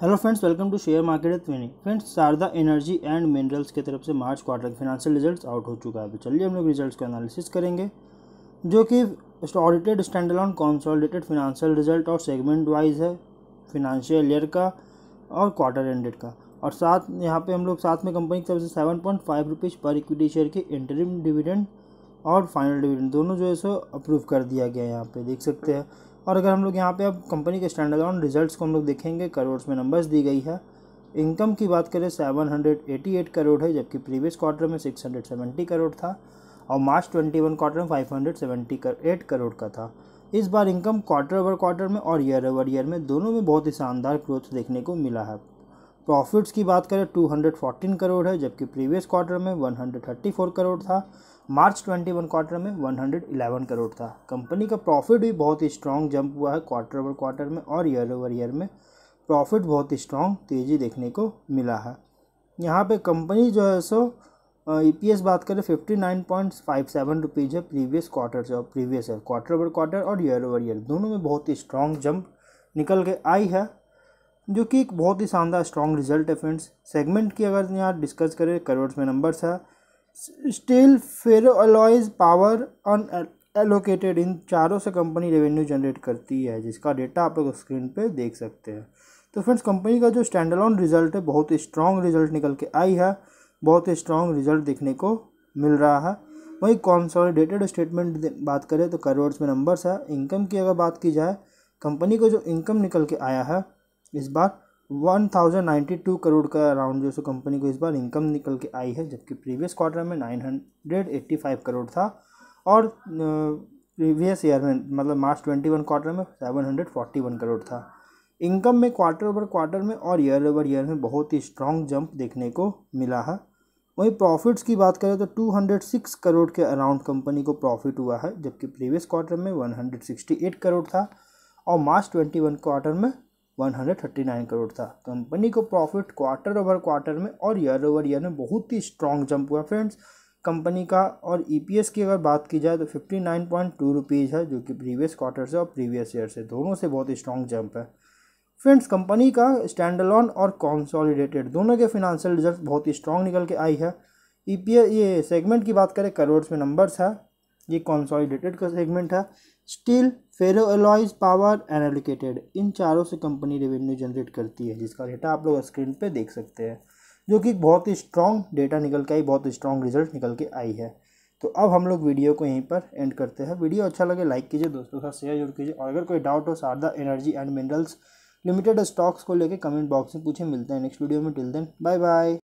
hello friends welcome to share market विनी friends Sharda energy and minerals की तरफ से मार्च क्वार्टर के फिनंशियल रिजल्ट्स आउट हो चुका है तो चलिए हम लोग रिजल्ट्स का एनालिसिस करेंगे जो कि audited standalone consolidated financial result और सेगमेंट वाइज है फिनंशियल ईयर का और क्वार्टर एंडेड का और साथ यहाँ पे हम लोग साथ में कंपनी की तरफ से सेवन पॉइंट फाइव रुपीज़ पर इक्विटी शेयर के इंटरिम डिविडेंड और फाइनल डिविडेंड दोनों जो है सो अप्रूव कर दिया गया है यहाँ पर देख सकते हैं और अगर हम लोग यहाँ पे अब कंपनी के स्टैंड अलाउन रिजल्ट्स को हम लोग देखेंगे करोड़्स में नंबर्स दी गई है इनकम की बात करें seven hundred eighty eight crore है जबकि प्रीवियस क्वार्टर में सिक्स हंड्रेड सेवेंटी करोड़ था और मार्च ट्वेंटी वन क्वार्टर में five hundred seventy eight crore का था इस बार इनकम क्वार्टर ओवर क्वार्टर में और ईयर ओवर ईयर में दोनों में बहुत ही शानदार ग्रोथ देखने को मिला है प्रॉफिट्स की बात करें 214 करोड़ है जबकि प्रीवियस क्वार्टर में 134 करोड़ था मार्च 21 क्वार्टर में 111 करोड़ था कंपनी का प्रॉफिट भी बहुत ही स्ट्रॉन्ग जंप हुआ है क्वार्टर ओवर क्वार्टर में और ईयर ओवर ईयर में प्रॉफिट बहुत ही स्ट्रॉन्ग तेज़ी देखने को मिला है यहाँ पे कंपनी जो है सो ई e बात करें fifty nine point five seven rupees है प्रीवियस क्वार्टर से और previous year quarter over quarter और ईयर ओवर ईयर दोनों में बहुत ही स्ट्रॉन्ग जंप निकल के आई है जो कि एक बहुत ही शानदार स्ट्रॉन्ग रिजल्ट है फ्रेंड्स सेगमेंट की अगर यहाँ डिस्कस करें करोड्स में नंबर्स है steel alloys power unallocated इन चारों से कंपनी रेवेन्यू जनरेट करती है जिसका डेटा आप लोग स्क्रीन पे देख सकते हैं तो फ्रेंड्स कंपनी का जो स्टैंडलॉन रिजल्ट है बहुत ही स्ट्रॉन्ग रिजल्ट निकल के आई है बहुत ही स्ट्रॉन्ग रिजल्ट देखने को मिल रहा है वहीं कॉन्सॉलिडेटेड स्टेटमेंट बात करें तो करोड्स में नंबर्स है इनकम की अगर बात की जाए कंपनी का जो इनकम निकल के आया है इस बार 1092 करोड़ का अराउंड जो सो कंपनी को इस बार इनकम निकल के आई है जबकि प्रीवियस क्वार्टर में 985 करोड़ था और प्रीवियस ईयर में मतलब मार्च 21 क्वार्टर में 741 करोड़ था इनकम में क्वार्टर ओवर क्वार्टर में और ईयर ओवर ईयर में बहुत ही स्ट्रॉन्ग जंप देखने को मिला है वहीं प्रॉफिट्स की बात करें तो 206 करोड़ के अराउंड कंपनी को प्रॉफिट हुआ है जबकि प्रीवियस क्वार्टर में 168 करोड़ था और मार्च 21 क्वार्टर में 139 करोड़ था कंपनी को प्रॉफिट क्वार्टर ओवर क्वार्टर में और ईयर ओवर ईयर में बहुत ही स्ट्रॉन्ग जंप हुआ फ्रेंड्स कंपनी का और ई e की अगर बात की जाए तो fifty nine point two rupees है जो कि प्रीवियस क्वार्टर से और प्रीवियस ईयर से दोनों से बहुत ही स्ट्रॉन्ग जंप है फ्रेंड्स कंपनी का स्टैंडलॉन और कॉन्सॉलिडेटेड दोनों के फिनंशियल रिजल्ट बहुत ही स्ट्रॉन्ग निकल के आई है ई e ये सेगमेंट की बात करें करोड़ में नंबर्स है ये कॉन्सॉलिडेटेड का सेगमेंट है steel ferro alloys power and allocated इन चारों से कंपनी रेवेन्यू जनरेट करती है जिसका डेटा आप लोग स्क्रीन पे देख सकते हैं जो कि बहुत ही स्ट्रॉन्ग डेटा निकल के आई बहुत स्ट्रॉन्ग रिजल्ट निकल के आई है तो अब हम लोग वीडियो को यहीं पर एंड करते हैं वीडियो अच्छा लगे लाइक कीजिए दोस्तों के साथ शेयर जरूर कीजिए और अगर कोई डाउट हो Sharda energy and minerals limited stocks को लेकर कमेंट बॉक्स में पूछे मिलते हैं नेक्स्ट वीडियो में टिल देन बाय बाय